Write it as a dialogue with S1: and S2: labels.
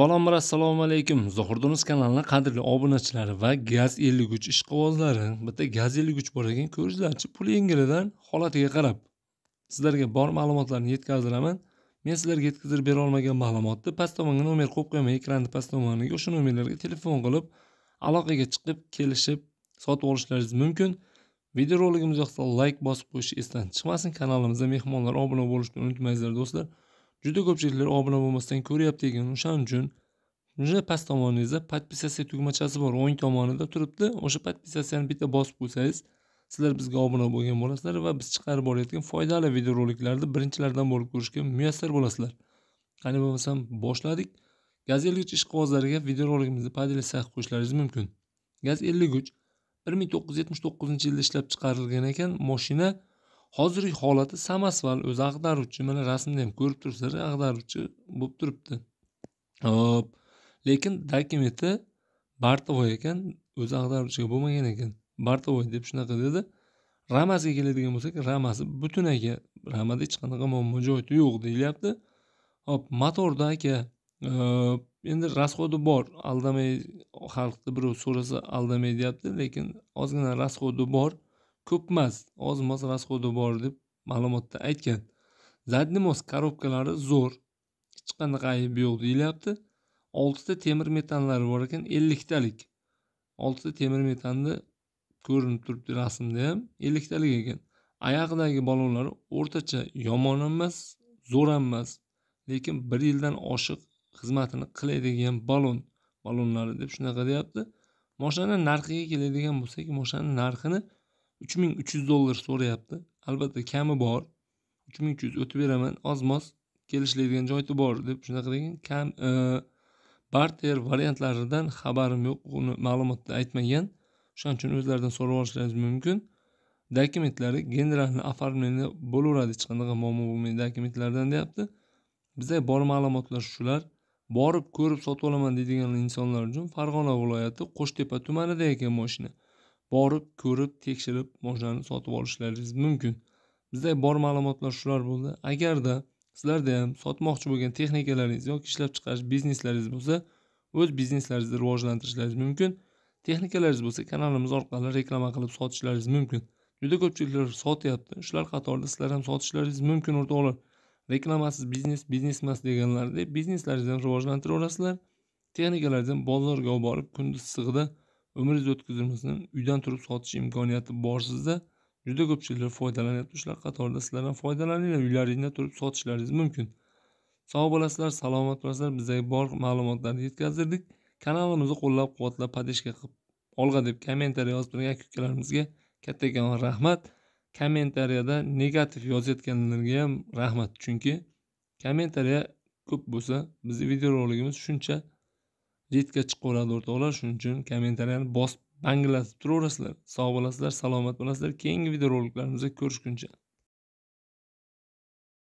S1: avvalambor assalomu alaykum zuhurdunus kanalini qadrli obunachilari va gaz ellik uch ishqibozlari bitta gaz ellik uch bor ekan ko'ringizlarchi pul yengilidan holatiga qarab sizlarga bor ma'lumotlarni yetkazdiraman men sizlarga yetkazib bera olmagan ma'lumotni past tomonga nomer qo'yib qo'yaman ekranni past tomoniga o'sha nomerlarga telefon qilib aloqaga chiqib kelishib sotib olishlaringiz mumkin videorolikimiz yoqsa layk like bosib qo'yish esdan chiqmasin kanalimizda mehmonlar obuna bo'lishni unutmanglar do'stlar juda ko'pchiliklar obuna bo'lmasdan ko'ryapti ekan o'shaning uchun o'sha past tomoningizda подписаться tugmachasi bor o'ng tomonida turibdi o'sha подписаться bitta bosib qo'ysangiz sizlar bizga obuna bo'lgan bo'lasizlar va biz chiqarib borayotgan foydali videoroliklarni birinchilardan bo'lib ko'rishga muyassar bo'lasizlar qani bo'lmasam boshladik gaz ellik ishqibozlariga videorolikimizni podeli sahv qo'yishlaringiz mumkin gaz ellik uch bir ming to'qqiz yuz yetmish to'qqizinchi yilda ishlab chiqarilgan ekan moshina hozirgi holati samasval o'zi ag'daruvchi mana rasmda ham ko'rib turibsizlar ag'daruvchi bo'lib turibdi hop lekin dokumenti bartovoy ekan o'zi ag'daruvchiga bo'lmagan ekan bartovoy deb shunaqa dedi ramasiga keladigan bo'lsak ramasi butun aka ramada hech qanaqa muammo joyi yo'q deyilyapti hop motorda aka endi rasxodi bor aldamay xalqni birov so'rasa aldamay deyapti lekin ozgina rasxodi bor ko'pmas moz расходi bor deb ma'lumotda aytgan zadnemos korobkalari zo'r hech qanaqa aybi yo'q deyilyapti oltita temir metanlari bor ekan elliktalik oltita temir metalni ko'rinib turibdi rasmda ham elliktalik ekan oyog'idagi balonlari o'rtacha yomon emas zo'r emas lekin bir yildan oshiq xizmatini qiladigan balon balonlari deb shunaqa deyapti moshinani narxiga keladigan bo'lsak moshani narxini 3300 dollar so'rayapti albatta kami bor 3300 o'tib beraman oz moz kelishiladigan joyi bor deb shunaqa degan kam e, barter variantlaridan xabarim yo'q uni ma'lumotda aytmagan Shuning uchun o'zlaridan so'rab olishlaringiz mumkin dokumentlari generalni оформление bo'laveradi hech qanday muammo bo'lmaydi dokumentlardan deyapti Bizda bor ma'lumotlar shular borib ko'rib sotib olaman deydigan insonlar uchun farg'ona viloyati qo'shtepa tumanida ekan mashina borib ko'rib tekshirib mashinani sotib olishlaringiz mumkin bizda bor ma'lumotlar shular bo'ldi agarda sizlarda ham sotmoqchi bo'lgan texnikalaringiz yoki ishlab chiqarish bizneslaringiz bo'lsa o'z bizneslaringizni rivojlantirishlaringiz mumkin texnikalaringiz bo'lsa kanalimiz orqali reklama qilib sotishlaringiz mumkin juda ko'pchiliklar sotyapti shular qatorida sizlar ham sotishlaringiz mumkin o'rtoqlar reklamasiz biznes biznes emas deganlaridek bizneslaringizni ham rivojlantiraverasizlar texnikalaringizni bozorga olib borib kunduz issig'ida umringizni o'tkazirmasdan uydan turib sotish imkoniyati bor sizda juda ko'pchiliklar foydalanyapti shular qatorida sizlar ham foydalaninglar uylaringda turib sotishlaringiz mumkin sog' bo'lasizlar salomat bo'lasizlar bizdagi bor ma'lumotlarni yetkazdirdik kanalimizni qo'llab quvvatlab podeshka qilib olg'a deb kommentariya yozib turgan aka ukalarimizga kattakon rahmat kommentariyada negativ yozayotganlarga ham rahmat chunki kommentariya ko'p bo'lsa bizni videoroligimiz shuncha redka chiqib qoladi o'rtoqlar shuning uchun kommentariyani bosib banglatib turaverasizlar sog' bo'lasizlar salomat bo'lasizlar keyingi videoroliklarimizda ko'rishguncha